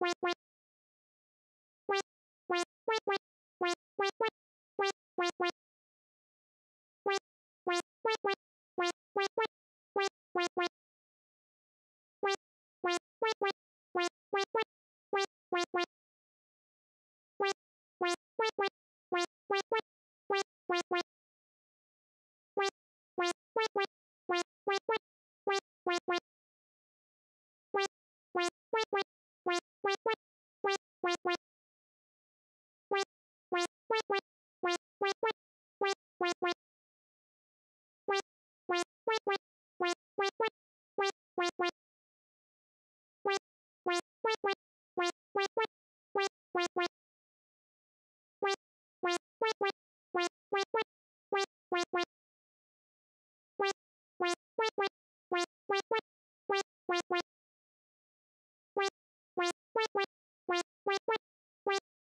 Wait, wait. Wait, wait.